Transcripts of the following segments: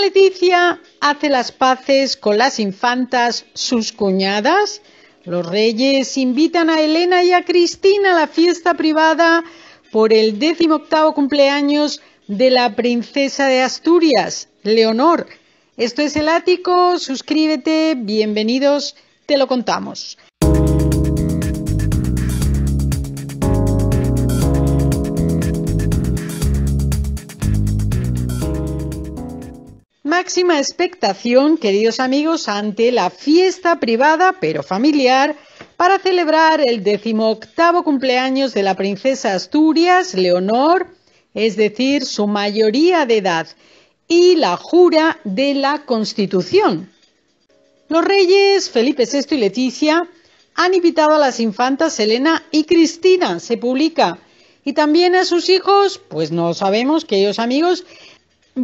Leticia hace las paces con las infantas, sus cuñadas. Los reyes invitan a Elena y a Cristina a la fiesta privada por el octavo cumpleaños de la princesa de Asturias, Leonor. Esto es el ático, suscríbete, bienvenidos, te lo contamos. máxima expectación, queridos amigos, ante la fiesta privada pero familiar para celebrar el decimoctavo cumpleaños de la princesa Asturias, Leonor, es decir, su mayoría de edad, y la jura de la Constitución. Los reyes Felipe VI y Leticia han invitado a las infantas Elena y Cristina, se publica, y también a sus hijos, pues no sabemos, queridos amigos,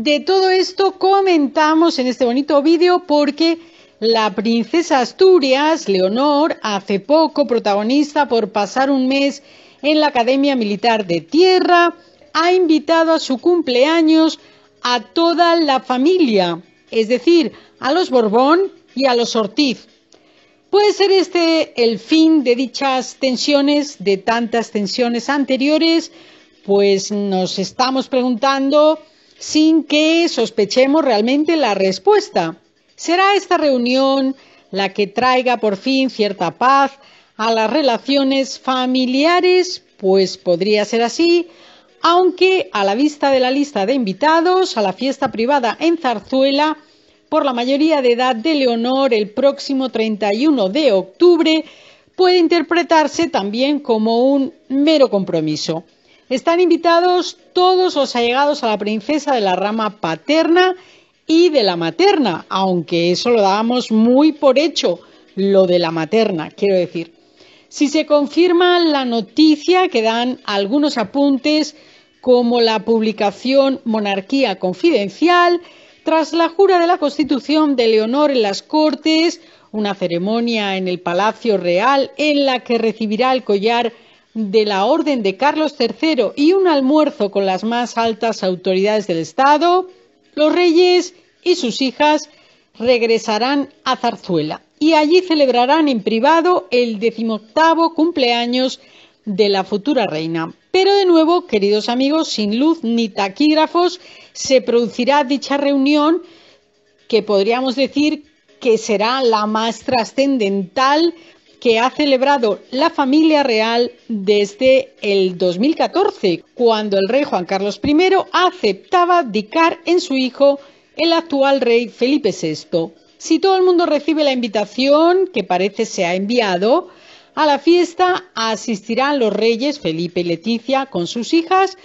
de todo esto comentamos en este bonito vídeo porque la princesa Asturias, Leonor, hace poco protagonista por pasar un mes en la Academia Militar de Tierra, ha invitado a su cumpleaños a toda la familia, es decir, a los Borbón y a los Ortiz. ¿Puede ser este el fin de dichas tensiones, de tantas tensiones anteriores? Pues nos estamos preguntando sin que sospechemos realmente la respuesta. ¿Será esta reunión la que traiga por fin cierta paz a las relaciones familiares? Pues podría ser así, aunque a la vista de la lista de invitados a la fiesta privada en Zarzuela, por la mayoría de edad de Leonor el próximo 31 de octubre, puede interpretarse también como un mero compromiso. Están invitados todos los allegados a la princesa de la rama paterna y de la materna, aunque eso lo dábamos muy por hecho, lo de la materna, quiero decir. Si se confirma la noticia, que dan algunos apuntes como la publicación Monarquía Confidencial, tras la jura de la Constitución de Leonor en las Cortes, una ceremonia en el Palacio Real en la que recibirá el collar de la Orden de Carlos III y un almuerzo con las más altas autoridades del Estado, los reyes y sus hijas regresarán a Zarzuela y allí celebrarán en privado el decimoctavo cumpleaños de la futura reina. Pero de nuevo, queridos amigos, sin luz ni taquígrafos, se producirá dicha reunión que podríamos decir que será la más trascendental que ha celebrado la familia real desde el 2014, cuando el rey Juan Carlos I aceptaba abdicar en su hijo, el actual rey Felipe VI. Si todo el mundo recibe la invitación que parece se ha enviado, a la fiesta asistirán los reyes Felipe y Leticia con sus hijas,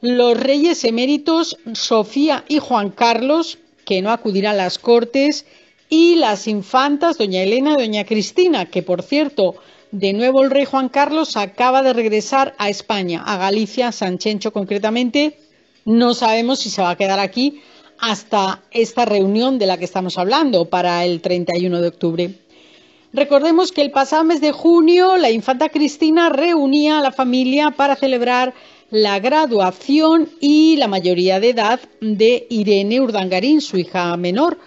los reyes eméritos Sofía y Juan Carlos, que no acudirán a las cortes, y las infantas doña Elena y doña Cristina, que por cierto, de nuevo el rey Juan Carlos acaba de regresar a España, a Galicia, Sanchencho concretamente. No sabemos si se va a quedar aquí hasta esta reunión de la que estamos hablando para el 31 de octubre. Recordemos que el pasado mes de junio la infanta Cristina reunía a la familia para celebrar la graduación y la mayoría de edad de Irene Urdangarín, su hija menor.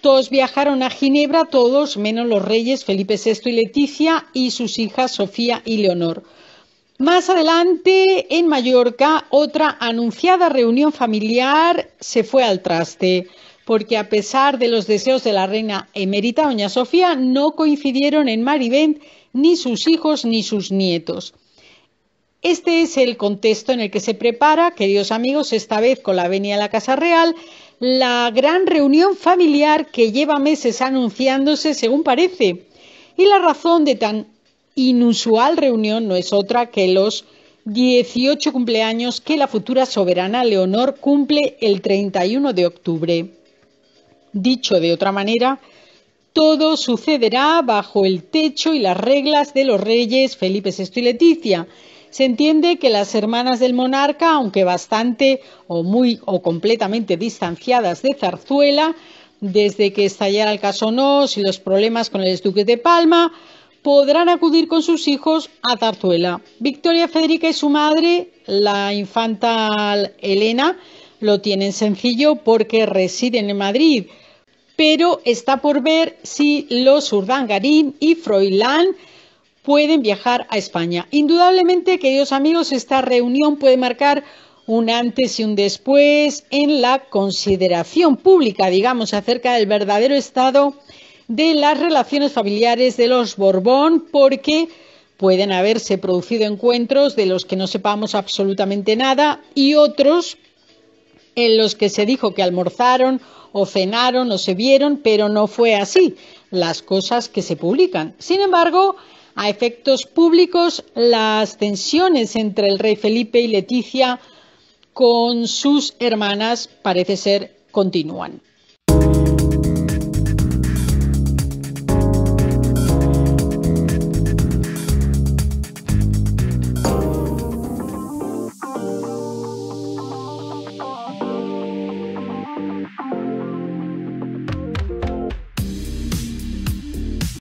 Todos viajaron a Ginebra, todos menos los reyes Felipe VI y Leticia y sus hijas Sofía y Leonor. Más adelante, en Mallorca, otra anunciada reunión familiar se fue al traste, porque a pesar de los deseos de la reina emérita doña Sofía, no coincidieron en Marivent ni sus hijos ni sus nietos. Este es el contexto en el que se prepara, queridos amigos, esta vez con la venia de la Casa Real, la gran reunión familiar que lleva meses anunciándose, según parece. Y la razón de tan inusual reunión no es otra que los 18 cumpleaños que la futura soberana Leonor cumple el 31 de octubre. Dicho de otra manera, todo sucederá bajo el techo y las reglas de los reyes Felipe VI y Leticia, se entiende que las hermanas del monarca, aunque bastante o muy o completamente distanciadas de Zarzuela, desde que estallara el caso Nos y los problemas con el estuque de Palma, podrán acudir con sus hijos a Zarzuela. Victoria Federica y su madre, la infanta Elena, lo tienen sencillo porque residen en Madrid, pero está por ver si los Urdangarín y Froilán pueden viajar a España. Indudablemente, queridos amigos, esta reunión puede marcar un antes y un después en la consideración pública, digamos, acerca del verdadero estado de las relaciones familiares de los Borbón, porque pueden haberse producido encuentros de los que no sepamos absolutamente nada y otros en los que se dijo que almorzaron o cenaron o se vieron, pero no fue así las cosas que se publican. Sin embargo, a efectos públicos, las tensiones entre el rey Felipe y Leticia con sus hermanas parece ser continúan.